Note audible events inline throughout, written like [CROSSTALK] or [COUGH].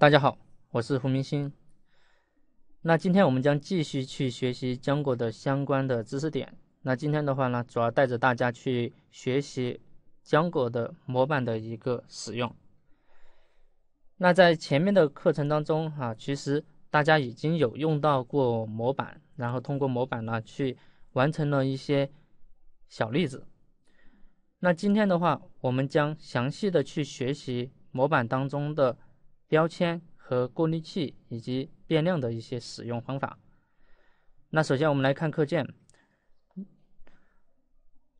大家好，我是胡明星。那今天我们将继续去学习浆果的相关的知识点。那今天的话呢，主要带着大家去学习浆果的模板的一个使用。那在前面的课程当中，哈，其实大家已经有用到过模板，然后通过模板呢去完成了一些小例子。那今天的话，我们将详细的去学习模板当中的。标签和过滤器以及变量的一些使用方法。那首先我们来看课件，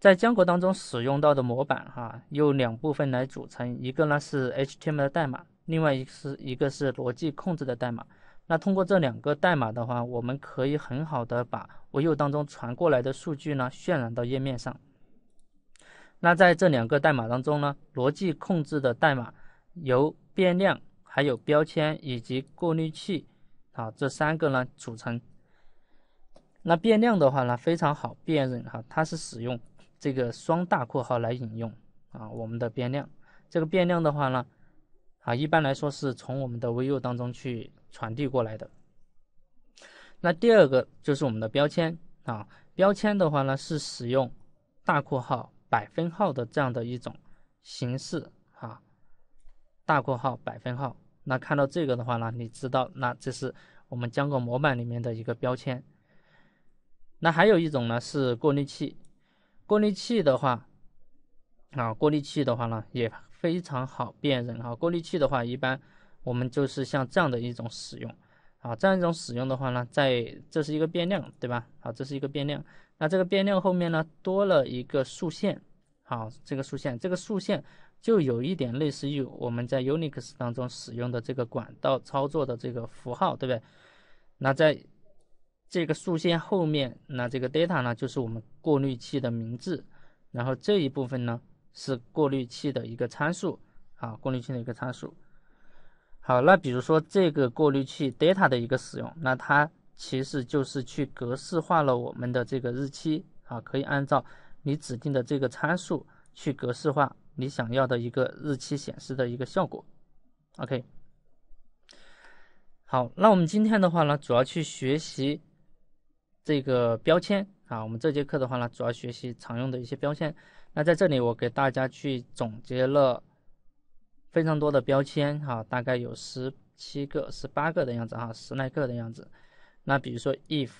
在浆果当中使用到的模板哈，有两部分来组成，一个呢是 HTML 代码，另外一是一个是逻辑控制的代码。那通过这两个代码的话，我们可以很好的把 w e 当中传过来的数据呢渲染到页面上。那在这两个代码当中呢，逻辑控制的代码由变量。还有标签以及过滤器，啊，这三个呢组成。那变量的话呢非常好辨认，哈，它是使用这个双大括号来引用啊我们的变量。这个变量的话呢，啊一般来说是从我们的 v u 当中去传递过来的。那第二个就是我们的标签，啊，标签的话呢是使用大括号百分号的这样的一种形式。大括号百分号，那看到这个的话呢，你知道，那这是我们将过模板里面的一个标签。那还有一种呢是过滤器，过滤器的话，啊，过滤器的话呢也非常好辨认啊。过滤器的话，一般我们就是像这样的一种使用，啊，这样一种使用的话呢，在这是一个变量，对吧？啊，这是一个变量。那这个变量后面呢多了一个竖线，好，这个竖线，这个竖线。就有一点类似于我们在 Unix 当中使用的这个管道操作的这个符号，对不对？那在这个竖线后面，那这个 data 呢，就是我们过滤器的名字。然后这一部分呢，是过滤器的一个参数啊，过滤器的一个参数。好，那比如说这个过滤器 data 的一个使用，那它其实就是去格式化了我们的这个日期啊，可以按照你指定的这个参数去格式化。你想要的一个日期显示的一个效果，OK。好，那我们今天的话呢，主要去学习这个标签啊。我们这节课的话呢，主要学习常用的一些标签。那在这里，我给大家去总结了非常多的标签哈，大概有十七个、十八个的样子哈，十来个的样子。那比如说 if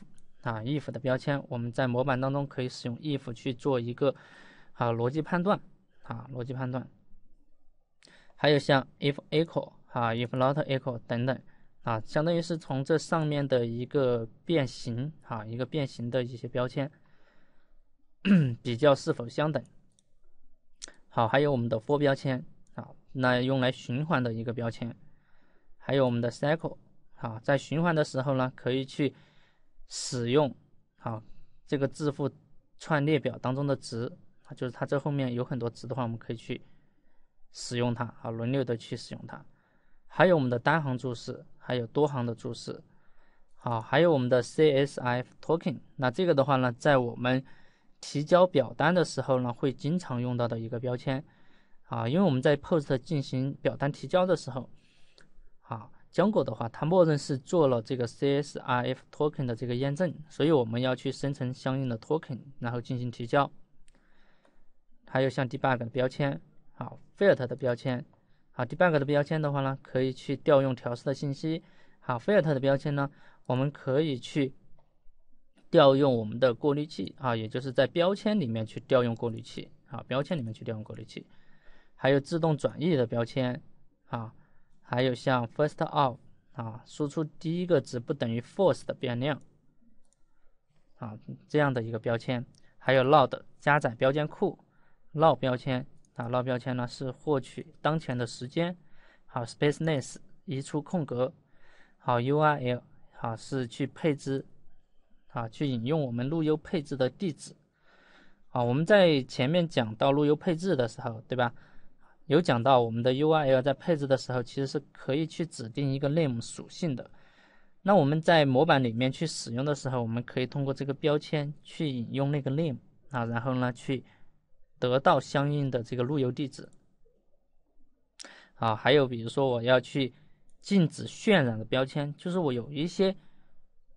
啊，if 的标签，我们在模板当中可以使用 if 去做一个啊逻辑判断。啊，逻辑判断，还有像 if equal 啊 if not equal 等等啊，相当于是从这上面的一个变形啊一个变形的一些标签，比较是否相等。好，还有我们的 for 标签啊，那用来循环的一个标签，还有我们的 cycle 啊，在循环的时候呢，可以去使用啊这个字符串列表当中的值。就是它这后面有很多值的话，我们可以去使用它啊，轮流的去使用它。还有我们的单行注释，还有多行的注释。好，还有我们的 c s i f Token，那这个的话呢，在我们提交表单的时候呢，会经常用到的一个标签啊，因为我们在 Post 进行表单提交的时候，好浆果的话，它默认是做了这个 CSRF Token 的这个验证，所以我们要去生成相应的 Token，然后进行提交。还有像 debug 的标签，好 filter 的标签，好 debug 的标签的话呢，可以去调用调试的信息。好 filter 的标签呢，我们可以去调用我们的过滤器啊，也就是在标签里面去调用过滤器啊，标签里面去调用过滤器。还有自动转译的标签啊，还有像 first of 啊，输出第一个值不等于 f i r s e 的变量啊这样的一个标签，还有 load 加载标签库。l o g 标签啊 l o g 标签呢是获取当前的时间，好，spaceless 移出空格，好，URL 啊是去配置啊，去引用我们路由配置的地址，啊，我们在前面讲到路由配置的时候，对吧？有讲到我们的 URL 在配置的时候其实是可以去指定一个 name 属性的，那我们在模板里面去使用的时候，我们可以通过这个标签去引用那个 name 啊，然后呢去。得到相应的这个路由地址，啊，还有比如说我要去禁止渲染的标签，就是我有一些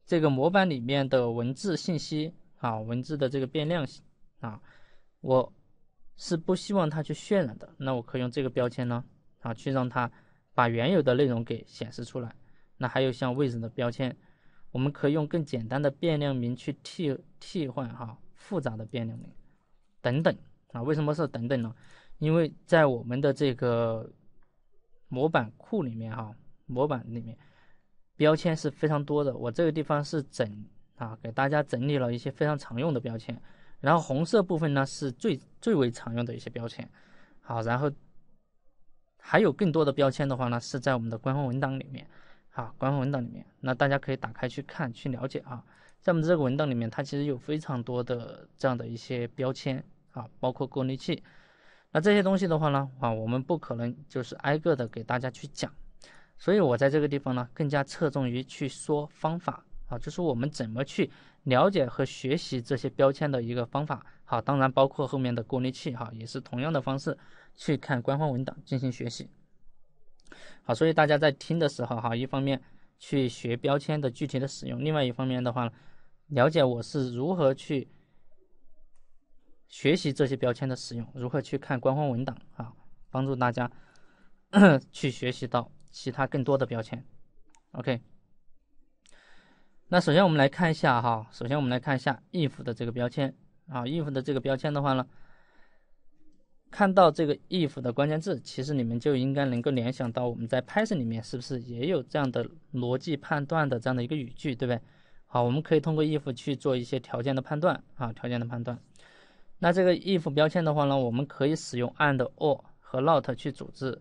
这个模板里面的文字信息啊，文字的这个变量啊，我是不希望它去渲染的，那我可以用这个标签呢啊，去让它把原有的内容给显示出来。那还有像位置的标签，我们可以用更简单的变量名去替替换哈复杂的变量名等等。啊，为什么是等等呢？因为在我们的这个模板库里面，哈，模板里面标签是非常多的。我这个地方是整啊，给大家整理了一些非常常用的标签。然后红色部分呢是最最为常用的一些标签。好，然后还有更多的标签的话呢，是在我们的官方文档里面，啊，官方文档里面，那大家可以打开去看去了解啊。在我们这个文档里面，它其实有非常多的这样的一些标签。啊，包括过滤器，那这些东西的话呢，啊，我们不可能就是挨个的给大家去讲，所以我在这个地方呢，更加侧重于去说方法啊，就是我们怎么去了解和学习这些标签的一个方法。好，当然包括后面的过滤器哈，也是同样的方式去看官方文档进行学习。好，所以大家在听的时候哈，一方面去学标签的具体的使用，另外一方面的话，了解我是如何去。学习这些标签的使用，如何去看官方文档啊？帮助大家 [COUGHS] 去学习到其他更多的标签。OK，那首先我们来看一下哈，首先我们来看一下 if 的这个标签啊，if 的这个标签的话呢，看到这个 if 的关键字，其实你们就应该能够联想到我们在 Python 里面是不是也有这样的逻辑判断的这样的一个语句，对不对？好，我们可以通过 if 去做一些条件的判断啊，条件的判断。那这个 if 标签的话呢，我们可以使用 and、or 和 not 去组织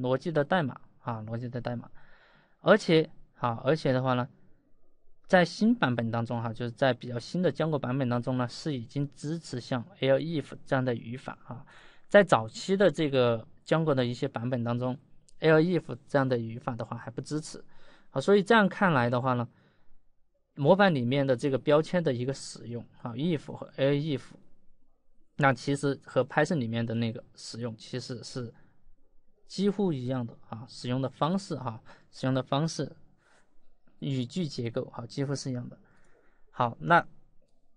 逻辑的代码啊，逻辑的代码。而且，好，而且的话呢，在新版本当中，哈，就是在比较新的浆果版本当中呢，是已经支持像 if 这样的语法啊。在早期的这个浆果的一些版本当中，if 这样的语法的话还不支持。好，所以这样看来的话呢，模板里面的这个标签的一个使用啊，if 和 if。那其实和拍摄里面的那个使用其实是几乎一样的啊，使用的方式哈，使用的方式语句结构哈几乎是一样的。好，那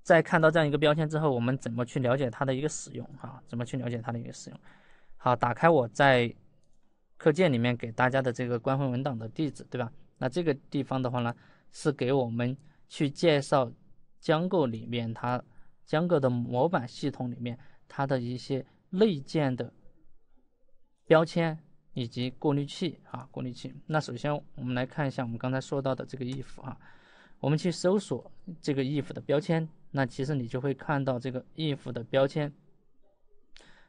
在看到这样一个标签之后，我们怎么去了解它的一个使用哈？怎么去了解它的一个使用？好，打开我在课件里面给大家的这个官方文档的地址，对吧？那这个地方的话呢，是给我们去介绍结构里面它。江哥的模板系统里面，它的一些内建的标签以及过滤器啊，过滤器。那首先我们来看一下我们刚才说到的这个 if 啊，我们去搜索这个 if 的标签，那其实你就会看到这个 if 的标签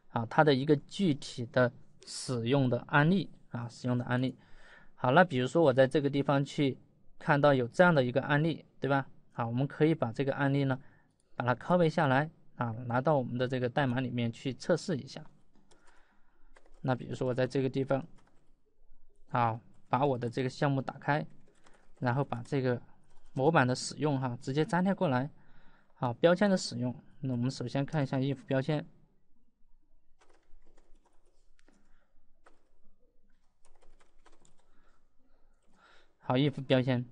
啊，它的一个具体的使用的案例啊，使用的案例。好，那比如说我在这个地方去看到有这样的一个案例，对吧？好，我们可以把这个案例呢。把它拷贝下来啊，拿到我们的这个代码里面去测试一下。那比如说我在这个地方，啊，把我的这个项目打开，然后把这个模板的使用哈，直接粘贴过来。好，标签的使用，那我们首先看一下 if 标签。好，if 标签。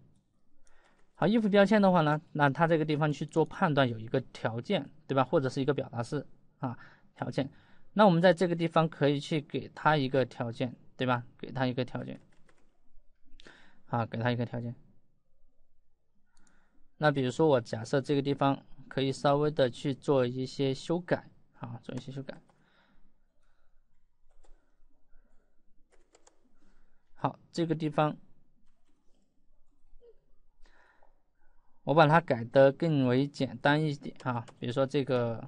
好，衣服标签的话呢，那它这个地方去做判断有一个条件，对吧？或者是一个表达式啊，条件。那我们在这个地方可以去给它一个条件，对吧？给它一个条件。啊，给它一个条件。那比如说，我假设这个地方可以稍微的去做一些修改，啊，做一些修改。好，这个地方。我把它改的更为简单一点啊，比如说这个，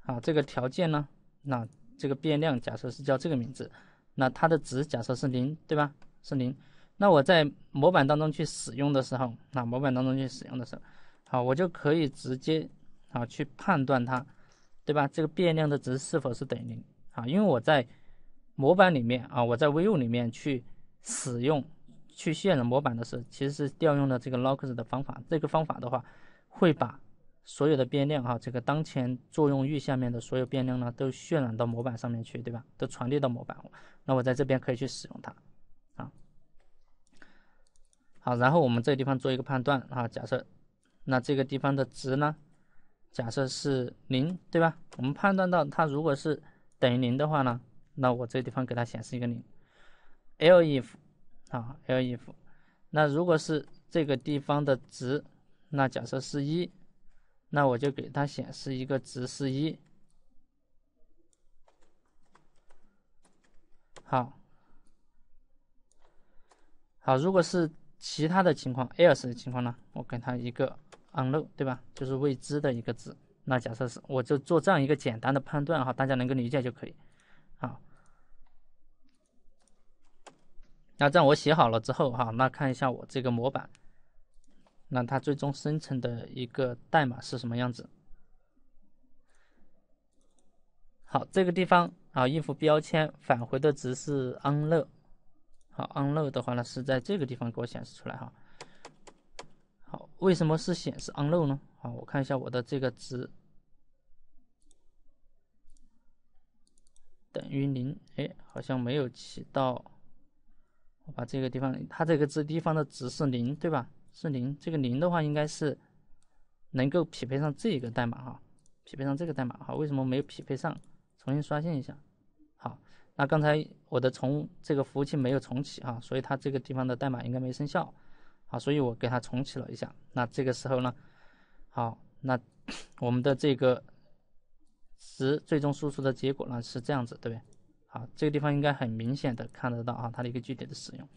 好，这个条件呢，那这个变量假设是叫这个名字，那它的值假设是零，对吧？是零。那我在模板当中去使用的时候，那模板当中去使用的时候，好，我就可以直接啊去判断它，对吧？这个变量的值是否是等于零？啊，因为我在模板里面啊，我在 v i e 里面去使用。去渲染模板的时候，其实是调用了这个 locks 的方法。这个方法的话，会把所有的变量啊，这个当前作用域下面的所有变量呢，都渲染到模板上面去，对吧？都传递到模板。那我在这边可以去使用它，啊。好，然后我们这个地方做一个判断啊，假设，那这个地方的值呢，假设是零，对吧？我们判断到它如果是等于零的话呢，那我这个地方给它显示一个零。l if 啊 l i f 那如果是这个地方的值，那假设是一，那我就给它显示一个值是一。好，好，如果是其他的情况，else 的情况呢？我给它一个 unknown，对吧？就是未知的一个值。那假设是，我就做这样一个简单的判断哈，大家能够理解就可以。好。那这样我写好了之后哈，那看一下我这个模板，那它最终生成的一个代码是什么样子？好，这个地方啊，衣服标签返回的值是 u n l o w n 好 u n l o w n 的话呢是在这个地方给我显示出来哈。好，为什么是显示 u n l o w n 呢？好，我看一下我的这个值等于零，哎，好像没有起到。把这个地方，它这个字地方的值是零，对吧？是零，这个零的话应该是能够匹配上这一个代码哈，匹配上这个代码哈。为什么没有匹配上？重新刷新一下。好，那刚才我的重这个服务器没有重启哈，所以它这个地方的代码应该没生效。好，所以我给它重启了一下。那这个时候呢，好，那我们的这个值最终输出的结果呢是这样子，对不对？啊，这个地方应该很明显的看得到啊，它的一个具体的使用。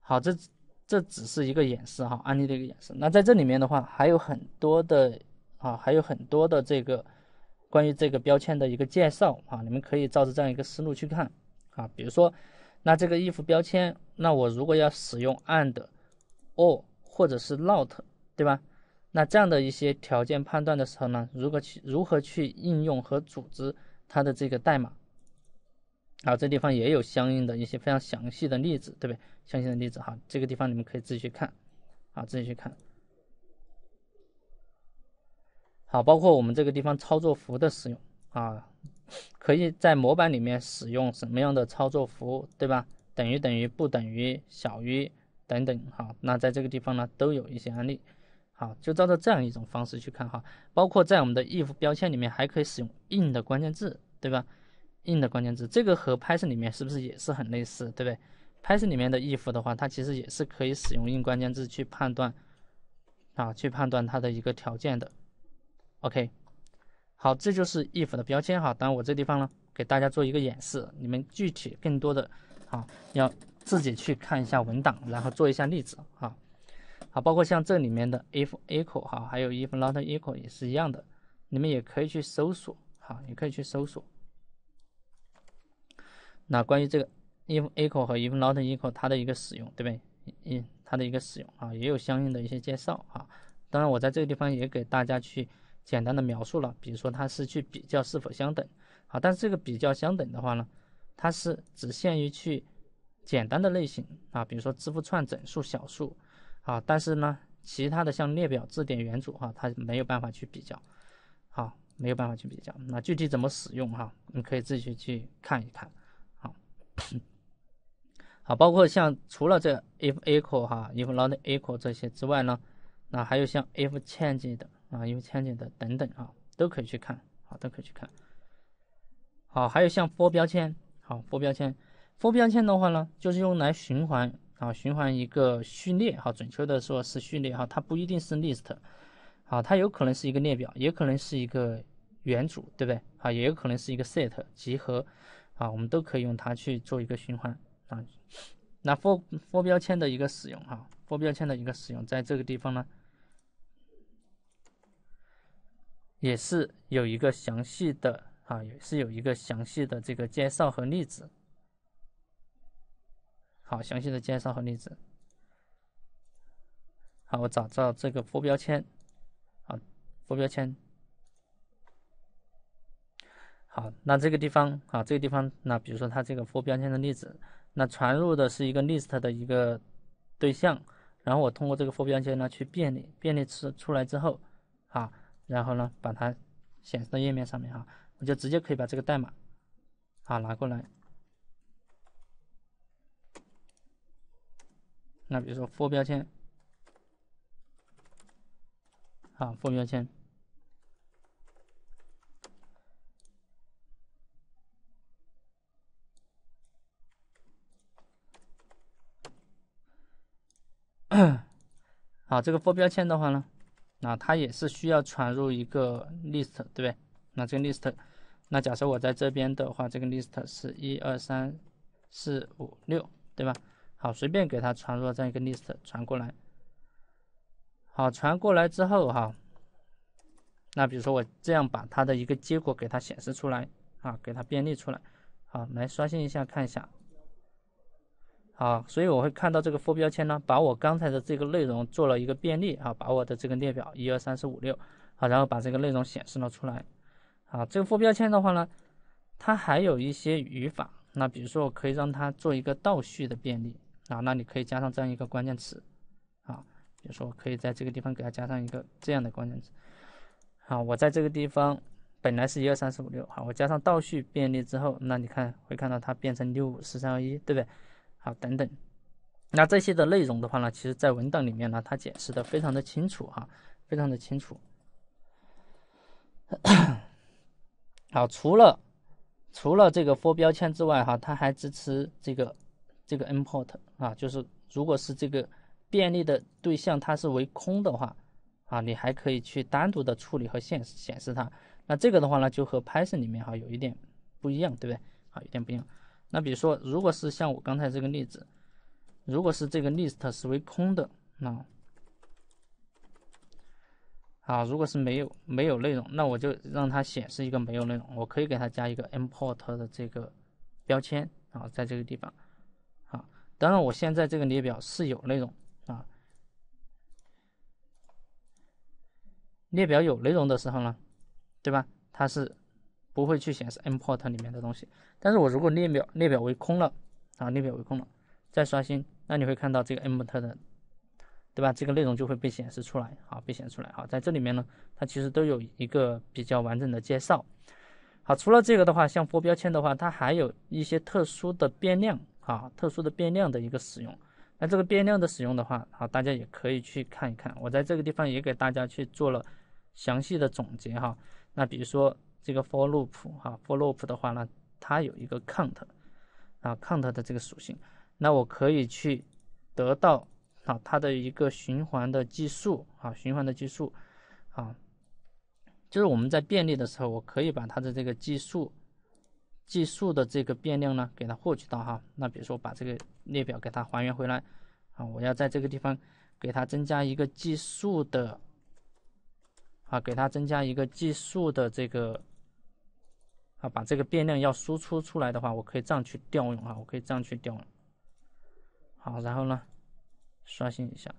好，这这只是一个演示哈，案例的一个演示。那在这里面的话，还有很多的啊，还有很多的这个关于这个标签的一个介绍啊，你们可以照着这样一个思路去看啊。比如说，那这个 if 标签，那我如果要使用 and、or 或者是 not，对吧？那这样的一些条件判断的时候呢，如果去如何去应用和组织它的这个代码？好，这地方也有相应的一些非常详细的例子，对不对？详细的例子哈，这个地方你们可以自己去看，啊，自己去看。好，包括我们这个地方操作符的使用啊，可以在模板里面使用什么样的操作符，对吧？等于等于、不等于、小于等等，好，那在这个地方呢，都有一些案例。好，就照着这样一种方式去看哈，包括在我们的 if 标签里面还可以使用 in 的关键字，对吧？in 的关键字，这个和 Python 里面是不是也是很类似，对不对？Python 里面的 if 的话，它其实也是可以使用 in 关键字去判断，啊，去判断它的一个条件的。OK，好，这就是 if 的标签哈。当然我这地方呢，给大家做一个演示，你们具体更多的啊，要自己去看一下文档，然后做一下例子啊。好，包括像这里面的 if equal 哈，还有 if not equal 也是一样的，你们也可以去搜索哈，也可以去搜索。那关于这个 if e q u a l 和 if n o t equal 它的一个使用，对不对？一它的一个使用啊，也有相应的一些介绍啊。当然，我在这个地方也给大家去简单的描述了，比如说它是去比较是否相等，好，但是这个比较相等的话呢，它是只限于去简单的类型啊，比如说字符串、整数、小数啊。但是呢，其他的像列表、字典、元组哈，它没有办法去比较，好，没有办法去比较。那具体怎么使用哈，你可以自己去看一看。好，包括像除了这 if equal 哈 if not equal 这些之外呢，那还有像 if change 的啊 if change 的等等啊，都可以去看，好，都可以去看。好，还有像 for 标签，好 for 标签 for 标签的话呢，就是用来循环啊，循环一个序列哈，准确的说是序列哈，它不一定是 list 好，它有可能是一个列表，也可能是一个元组，对不对？啊，也有可能是一个 set 集合。啊，我们都可以用它去做一个循环啊。那 for for 标签的一个使用，哈，for 标签的一个使用，在这个地方呢，也是有一个详细的，啊，也是有一个详细的这个介绍和例子。好，详细的介绍和例子。好，我找到这个 for 标签，好，for 标签。好，那这个地方啊，这个地方，那比如说它这个 for 标签的例子，那传入的是一个 list 的一个对象，然后我通过这个 for 标签呢去便利便利出出来之后，啊，然后呢把它显示到页面上面哈，我就直接可以把这个代码，啊拿过来，那比如说 for 标签，啊，f r 标签。[CLEARS THROAT] 好，这个 for 标签的话呢，那它也是需要传入一个 list，对不对？那这个 list，那假设我在这边的话，这个 list 是一、二、三、四、五、六，对吧？好，随便给它传入这样一个 list 传过来。好，传过来之后哈，那比如说我这样把它的一个结果给它显示出来啊，给它便利出来。好，来刷新一下，看一下。啊，所以我会看到这个副标签呢，把我刚才的这个内容做了一个便利啊，把我的这个列表一二三四五六啊，然后把这个内容显示了出来啊。这个副标签的话呢，它还有一些语法，那比如说我可以让它做一个倒序的便利啊，那你可以加上这样一个关键词啊，比如说我可以在这个地方给它加上一个这样的关键词啊。我在这个地方本来是一二三四五六好，我加上倒序便利之后，那你看会看到它变成六五四三二一，对不对？好，等等，那这些的内容的话呢，其实在文档里面呢，它解释的非常的清楚哈，非常的清楚。[COUGHS] 好，除了除了这个 for 标签之外哈，它还支持这个这个 import 啊，就是如果是这个便利的对象它是为空的话啊，你还可以去单独的处理和显示显示它。那这个的话呢，就和 Python 里面哈有一点不一样，对不对？啊，有点不一样。那比如说，如果是像我刚才这个例子，如果是这个 list 是为空的，那啊，如果是没有没有内容，那我就让它显示一个没有内容。我可以给它加一个 import 的这个标签，啊，在这个地方，啊，当然我现在这个列表是有内容啊，列表有内容的时候呢，对吧？它是。不会去显示 import 里面的东西，但是我如果列表列表为空了啊，列表为空了，再刷新，那你会看到这个 import 的对吧？这个内容就会被显示出来，好，被显出来好，在这里面呢，它其实都有一个比较完整的介绍。好，除了这个的话，像 for 标签的话，它还有一些特殊的变量啊，特殊的变量的一个使用。那这个变量的使用的话，好，大家也可以去看一看。我在这个地方也给大家去做了详细的总结哈。那比如说。这个 for loop 哈 for loop 的话呢，它有一个 count 啊 count 的这个属性，那我可以去得到啊它的一个循环的计数啊循环的计数啊，就是我们在便利的时候，我可以把它的这个计数计数的这个变量呢给它获取到哈。那比如说把这个列表给它还原回来啊，我要在这个地方给它增加一个计数的啊，给它增加一个计数的这个。啊，把这个变量要输出出来的话，我可以这样去调用啊，我可以这样去调用。好，然后呢，刷新一下。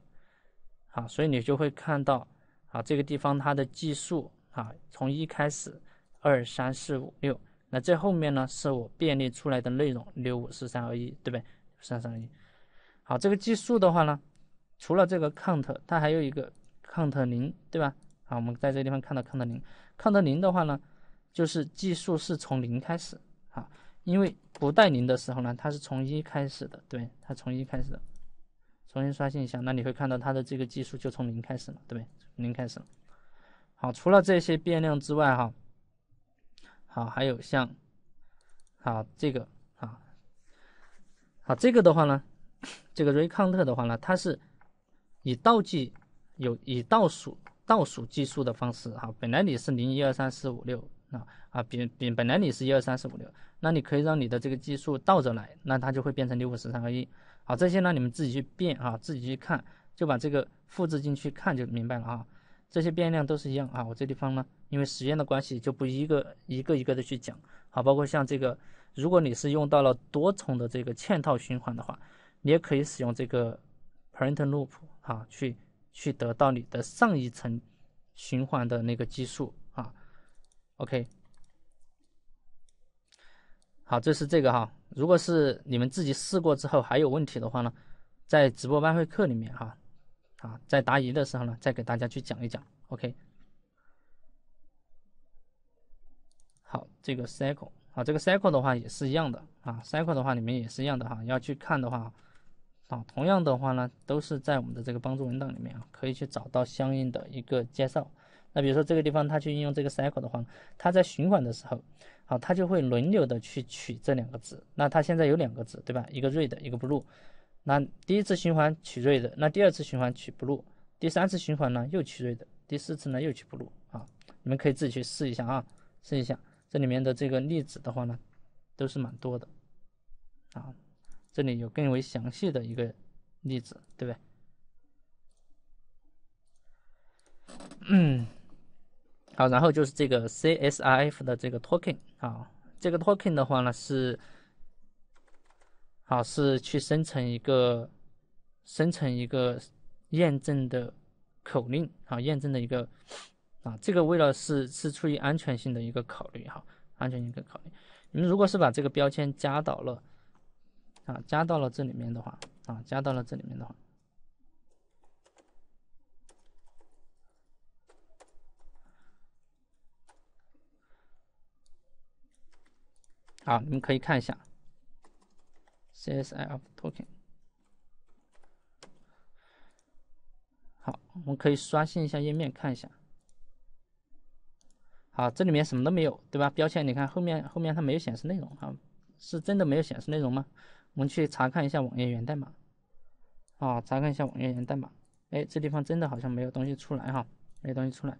好，所以你就会看到啊，这个地方它的计数啊，从一开始二三四五六，那这后面呢是我便利出来的内容六五四三二一，对不对？三三二一。好，这个计数的话呢，除了这个 count，它还有一个 count 零，对吧？啊，我们在这个地方看到 count 零，count 零的话呢？就是计数是从零开始，哈，因为不带零的时候呢，它是从一开始的，对，它从一开始的，重新刷新一下，那你会看到它的这个计数就从零开始了，对，零开始了。好，除了这些变量之外，哈，好，还有像，好这个，啊，好这个的话呢，这个 recount 的话呢，它是以倒计，有以倒数倒数计数的方式，哈，本来你是零一二三四五六。啊啊，比比本来你是一二三四五六，那你可以让你的这个基数倒着来，那它就会变成六五四三二一。好，这些呢你们自己去变啊，自己去看，就把这个复制进去看就明白了啊。这些变量都是一样啊。我这地方呢，因为时间的关系就不一个一个一个的去讲好，包括像这个，如果你是用到了多重的这个嵌套循环的话，你也可以使用这个 print loop 哈去去得到你的上一层循环的那个基数。OK，好，这是这个哈。如果是你们自己试过之后还有问题的话呢，在直播班会课里面哈，啊，在答疑的时候呢，再给大家去讲一讲。OK，好，这个 cycle，啊，这个 cycle 的话也是一样的啊。cycle 的话里面也是一样的哈，要去看的话，啊，同样的话呢，都是在我们的这个帮助文档里面啊，可以去找到相应的一个介绍。那比如说这个地方，它去应用这个 cycle 的话，它在循环的时候，好，它就会轮流的去取这两个值。那它现在有两个值，对吧？一个 red，一个 blue。那第一次循环取 red，那第二次循环取 blue，第三次循环呢又取 red，第四次呢又取 blue。啊，你们可以自己去试一下啊，试一下这里面的这个例子的话呢，都是蛮多的，啊，这里有更为详细的一个例子，对不对？嗯。好，然后就是这个 CSRF 的这个 token，啊，这个 token 的话呢是，好是去生成一个生成一个验证的口令，啊，验证的一个，啊，这个为了是是出于安全性的一个考虑，哈，安全性一个考虑。你们如果是把这个标签加到了，啊，加到了这里面的话，啊，加到了这里面的话。好，你们可以看一下，CSI of token。好，我们可以刷新一下页面看一下。好，这里面什么都没有，对吧？标签，你看后面后面它没有显示内容啊，是真的没有显示内容吗？我们去查看一下网页源代码。啊，查看一下网页源代码。哎，这地方真的好像没有东西出来哈，没有东西出来。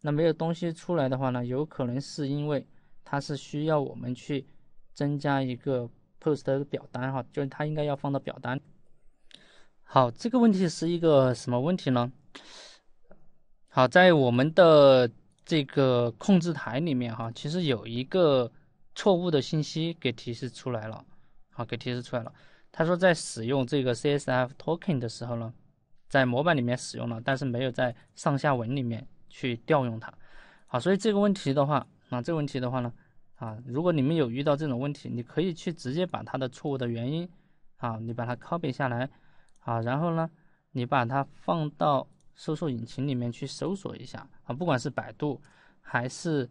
那没有东西出来的话呢，有可能是因为它是需要我们去。增加一个 post 表单哈，就是它应该要放到表单。好，这个问题是一个什么问题呢？好，在我们的这个控制台里面哈，其实有一个错误的信息给提示出来了。好，给提示出来了。他说在使用这个 CSF token 的时候呢，在模板里面使用了，但是没有在上下文里面去调用它。好，所以这个问题的话，那这个问题的话呢？啊，如果你们有遇到这种问题，你可以去直接把它的错误的原因，啊，你把它拷贝下来，啊，然后呢，你把它放到搜索引擎里面去搜索一下，啊，不管是百度还是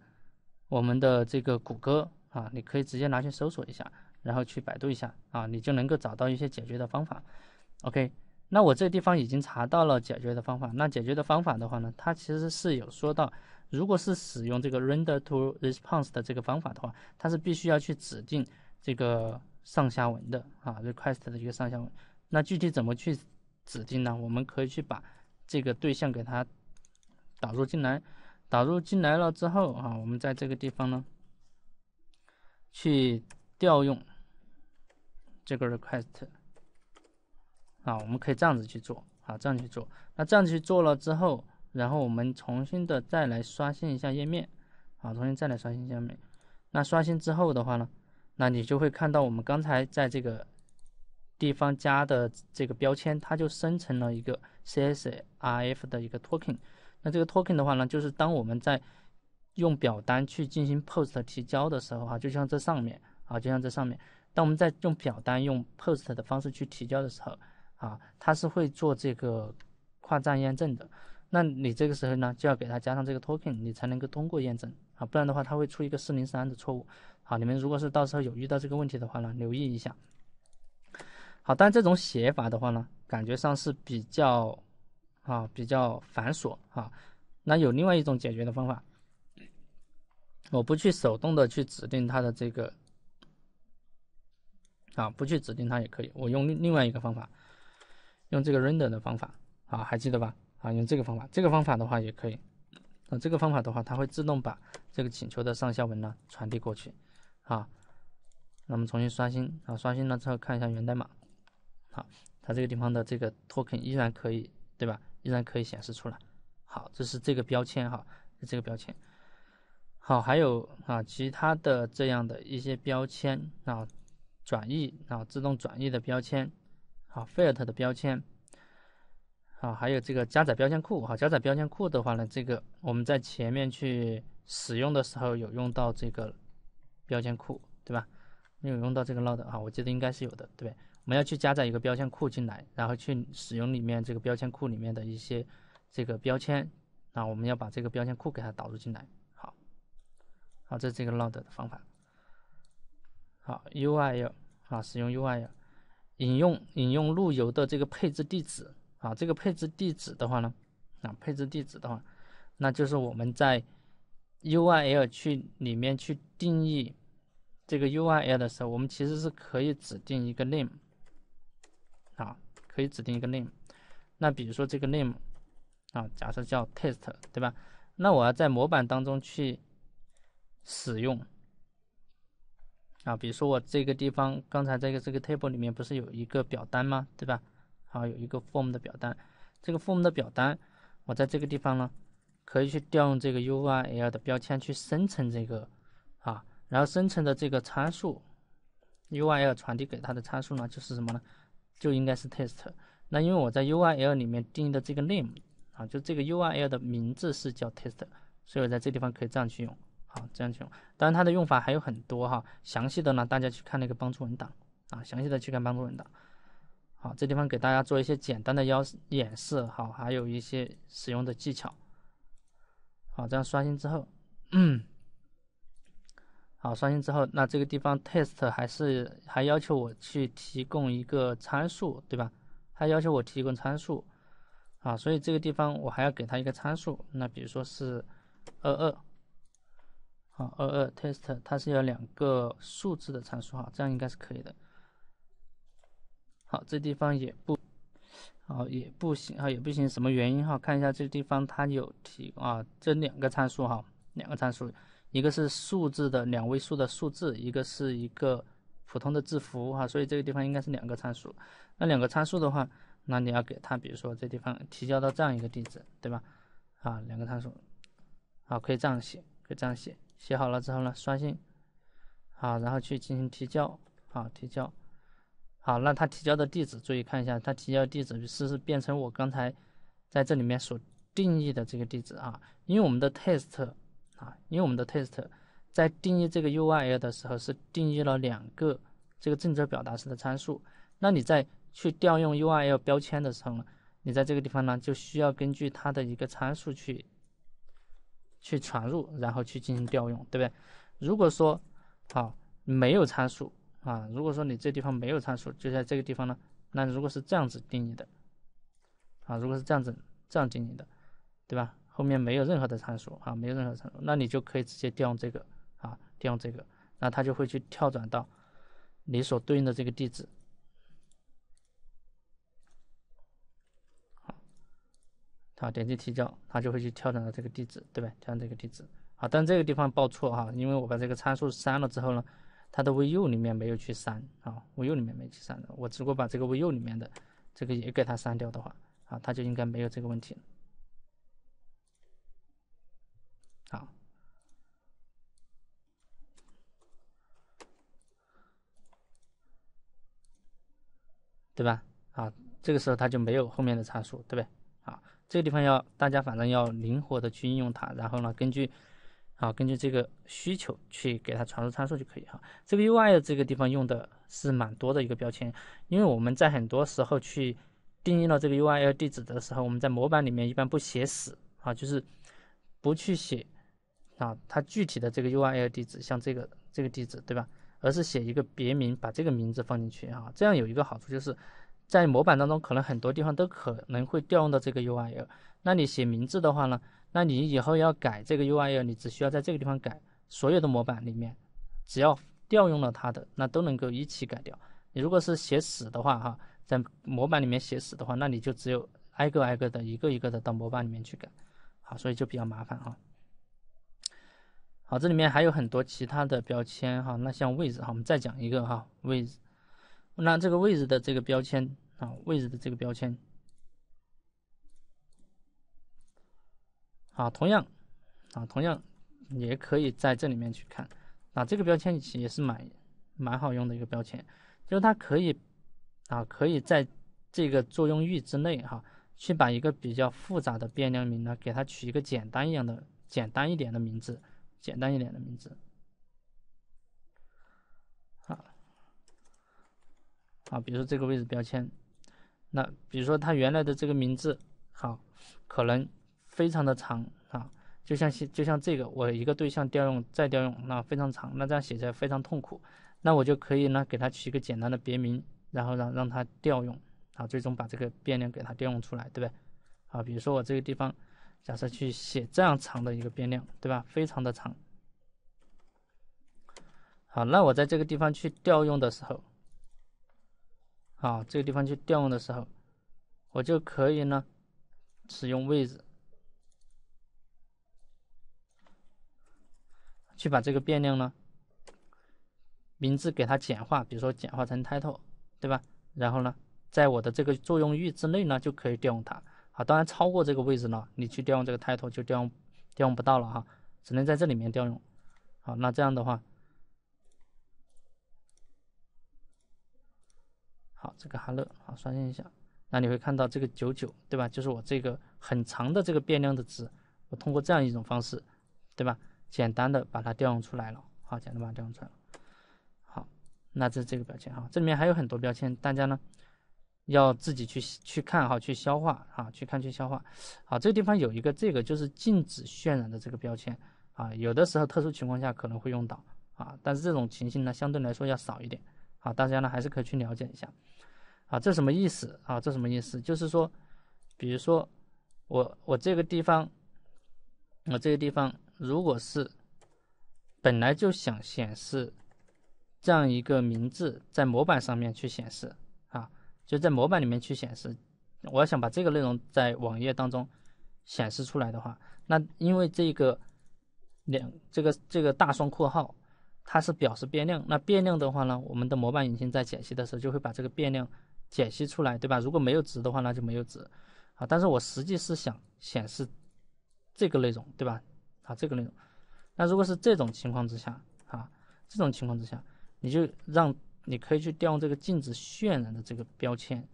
我们的这个谷歌，啊，你可以直接拿去搜索一下，然后去百度一下，啊，你就能够找到一些解决的方法。OK，那我这地方已经查到了解决的方法，那解决的方法的话呢，它其实是有说到。如果是使用这个 render to response 的这个方法的话，它是必须要去指定这个上下文的啊，request 的一个上下文。那具体怎么去指定呢？我们可以去把这个对象给它导入进来，导入进来了之后啊，我们在这个地方呢去调用这个 request 啊，我们可以这样子去做啊，这样去做。那这样去做了之后。然后我们重新的再来刷新一下页面，啊，重新再来刷新一下页面。那刷新之后的话呢，那你就会看到我们刚才在这个地方加的这个标签，它就生成了一个 CSRF 的一个 token。那这个 token 的话呢，就是当我们在用表单去进行 post 提交的时候，哈，就像这上面，啊，就像这上面，当我们在用表单用 post 的方式去提交的时候，啊，它是会做这个跨站验证的。那你这个时候呢，就要给它加上这个 token，你才能够通过验证啊，不然的话，它会出一个403的错误。好，你们如果是到时候有遇到这个问题的话呢，留意一下。好，但这种写法的话呢，感觉上是比较啊，比较繁琐啊。那有另外一种解决的方法，我不去手动的去指定它的这个啊，不去指定它也可以，我用另另外一个方法，用这个 render 的方法啊，还记得吧？啊，用这个方法，这个方法的话也可以。那这个方法的话，它会自动把这个请求的上下文呢传递过去。啊，那我们重新刷新啊，刷新了之后看一下源代码。好，它这个地方的这个 token 依然可以，对吧？依然可以显示出来。好，这是这个标签哈，这个标签。好，还有啊，其他的这样的一些标签啊，转译啊，自动转译的标签，好，filter 的标签。啊，还有这个加载标签库，哈，加载标签库的话呢，这个我们在前面去使用的时候有用到这个标签库，对吧？有用到这个 load 啊？我记得应该是有的，对我们要去加载一个标签库进来，然后去使用里面这个标签库里面的一些这个标签，那我们要把这个标签库给它导入进来。好，好，这是这个 load 的方法。好，UI l 啊，使用 UI，引用引用路由的这个配置地址。啊，这个配置地址的话呢，啊，配置地址的话，那就是我们在 U r L 去里面去定义这个 U r L 的时候，我们其实是可以指定一个 name，啊，可以指定一个 name。那比如说这个 name，啊，假设叫 test，对吧？那我要在模板当中去使用，啊，比如说我这个地方刚才这个这个 table 里面不是有一个表单吗？对吧？好，有一个 form 的表单，这个 form 的表单，我在这个地方呢，可以去调用这个 URL 的标签去生成这个啊，然后生成的这个参数，URL 传递给它的参数呢，就是什么呢？就应该是 test。那因为我在 URL 里面定义的这个 name，啊，就这个 URL 的名字是叫 test，所以我在这地方可以这样去用，好，这样去用。当然它的用法还有很多哈，详细的呢，大家去看那个帮助文档啊，详细的去看帮助文档。好，这地方给大家做一些简单的要演示，好，还有一些使用的技巧。好，这样刷新之后，嗯，好，刷新之后，那这个地方 test 还是还要求我去提供一个参数，对吧？还要求我提供参数，啊，所以这个地方我还要给它一个参数，那比如说是二二，好，二二 test 它是要两个数字的参数，哈，这样应该是可以的。好，这地方也不，好也不行啊，也不行，什么原因哈？看一下这地方，它有提啊，这两个参数哈，两个参数，一个是数字的两位数的数字，一个是一个普通的字符哈，所以这个地方应该是两个参数。那两个参数的话，那你要给他，比如说这地方提交到这样一个地址，对吧？啊，两个参数，好，可以这样写，可以这样写，写好了之后呢，刷新，好，然后去进行提交，好，提交。好，那他提交的地址，注意看一下，他提交地址是是变成我刚才在这里面所定义的这个地址啊，因为我们的 test 啊，因为我们的 test 在定义这个 URL 的时候是定义了两个这个正则表达式的参数，那你在去调用 URL 标签的时候呢，你在这个地方呢就需要根据它的一个参数去去传入，然后去进行调用，对不对？如果说好没有参数。啊，如果说你这地方没有参数，就在这个地方呢，那如果是这样子定义的，啊，如果是这样子这样定义的，对吧？后面没有任何的参数啊，没有任何参数，那你就可以直接调用这个啊，调用这个，那它就会去跳转到你所对应的这个地址。好，点击提交，它就会去跳转到这个地址，对吧？跳转这个地址。好，但这个地方报错哈，因为我把这个参数删了之后呢。它的 VU 里面没有去删啊，VU 里面没去删的。我如果把这个 VU 里面的这个也给它删掉的话，啊，它就应该没有这个问题了，好，对吧？啊，这个时候它就没有后面的参数，对不对？啊，这个地方要大家反正要灵活的去应用它，然后呢，根据。啊，根据这个需求去给它传入参数就可以哈。这个 U I L 这个地方用的是蛮多的一个标签，因为我们在很多时候去定义了这个 U I L 地址的时候，我们在模板里面一般不写死啊，就是不去写啊它具体的这个 U I L 地址，像这个这个地址对吧？而是写一个别名，把这个名字放进去啊。这样有一个好处就是在模板当中，可能很多地方都可能会调用到这个 U I L。那你写名字的话呢？那你以后要改这个 URL，你只需要在这个地方改，所有的模板里面，只要调用了它的，那都能够一起改掉。你如果是写死的话，哈，在模板里面写死的话，那你就只有挨个挨个的一个一个的到模板里面去改，好，所以就比较麻烦哈。好，这里面还有很多其他的标签哈，那像位置哈，我们再讲一个哈，位置。那这个位置的这个标签啊，位置的这个标签。啊，同样，啊，同样也可以在这里面去看，啊，这个标签也是蛮蛮好用的一个标签，就是它可以，啊，可以在这个作用域之内，哈，去把一个比较复杂的变量名呢，给它取一个简单一样的、简单一点的名字，简单一点的名字。好，好，比如说这个位置标签，那比如说它原来的这个名字，好，可能。非常的长啊，就像像就像这个，我一个对象调用再调用，那非常长，那这样写起来非常痛苦。那我就可以呢，给它取一个简单的别名，然后让让它调用啊，最终把这个变量给它调用出来，对不对？啊，比如说我这个地方假设去写这样长的一个变量，对吧？非常的长。好，那我在这个地方去调用的时候，啊，这个地方去调用的时候，我就可以呢使用位置。去把这个变量呢名字给它简化，比如说简化成 title，对吧？然后呢，在我的这个作用域之内呢，就可以调用它。好，当然超过这个位置呢，你去调用这个 title 就调用调用不到了哈，只能在这里面调用。好，那这样的话，好，这个 hello，好，刷新一下，那你会看到这个九九，对吧？就是我这个很长的这个变量的值，我通过这样一种方式，对吧？简单的把它调用出来了，好，简单把它调用出来了，好，那这这个标签哈，这里面还有很多标签，大家呢要自己去去看哈，去消化啊，去看去消化。好，这个地方有一个这个就是禁止渲染的这个标签啊，有的时候特殊情况下可能会用到啊，但是这种情形呢相对来说要少一点，好，大家呢还是可以去了解一下。啊，这什么意思啊？这什么意思？就是说，比如说我我这个地方，我这个地方。如果是本来就想显示这样一个名字在模板上面去显示啊，就在模板里面去显示，我要想把这个内容在网页当中显示出来的话，那因为这个两这个这个大双括号，它是表示变量，那变量的话呢，我们的模板引擎在解析的时候就会把这个变量解析出来，对吧？如果没有值的话，那就没有值啊。但是我实际是想显示这个内容，对吧？啊，这个内容。那如果是这种情况之下，啊，这种情况之下，你就让你可以去调用这个禁止渲染的这个标签，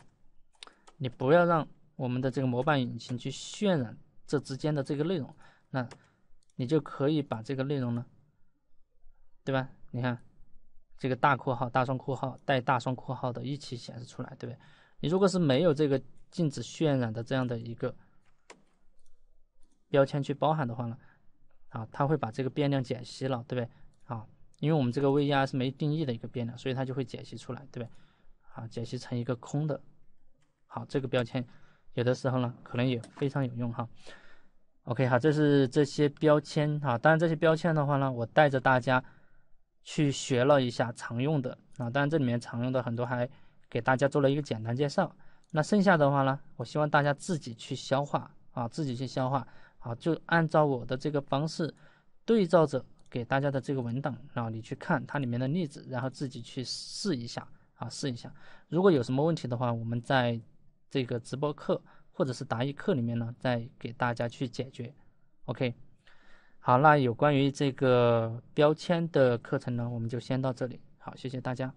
你不要让我们的这个模板引擎去渲染这之间的这个内容，那你就可以把这个内容呢，对吧？你看这个大括号、大双括号带大双括号的一起显示出来，对不对？你如果是没有这个禁止渲染的这样的一个标签去包含的话呢？啊，他会把这个变量解析了，对不对？啊，因为我们这个 v r 是没定义的一个变量，所以它就会解析出来，对不对？啊，解析成一个空的。好，这个标签有的时候呢，可能也非常有用哈。OK，好，这是这些标签哈。当然，这些标签的话呢，我带着大家去学了一下常用的啊。当然，这里面常用的很多还给大家做了一个简单介绍。那剩下的话呢，我希望大家自己去消化啊，自己去消化。啊，就按照我的这个方式对照着给大家的这个文档，然后你去看它里面的例子，然后自己去试一下啊，试一下。如果有什么问题的话，我们在这个直播课或者是答疑课里面呢，再给大家去解决。OK，好，那有关于这个标签的课程呢，我们就先到这里。好，谢谢大家。